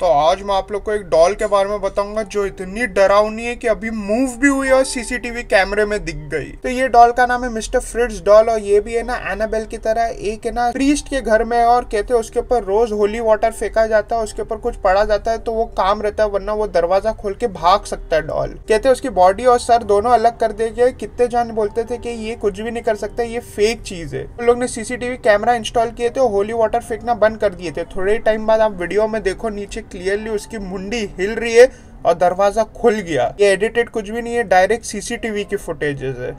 तो आज मैं आप लोग को एक डॉल के बारे में बताऊंगा जो इतनी डरावनी है कि अभी मूव भी हुई और सीसीटीवी कैमरे में दिख गई तो ये डॉल का नाम है मिस्टर फ्रिड्स डॉल और ये भी है ना एनाबेल की तरह एक है ना प्रीस्ट के घर में और कहते हैं उसके ऊपर रोज होली वाटर फेंका जाता है उसके ऊपर कुछ पड़ा जाता है तो वो काम रहता है वरना वो दरवाजा खोल के भाग सकता है डॉल कहते हैं उसकी बॉडी और सर दोनों अलग कर दिए गए कितने जान बोलते थे कि ये कुछ भी नहीं कर सकता ये फेक चीज है उन लोग ने सीसीटीवी कैमरा इंस्टॉल किए थे होली वाटर फेंकना बंद कर दिए थे थोड़े टाइम बाद आप वीडियो में देखो नीचे क्लियरली उसकी मुंडी हिल रही है और दरवाजा खुल गया ये एडिटेड कुछ भी नहीं है डायरेक्ट सीसीटीवी की फुटेजेस है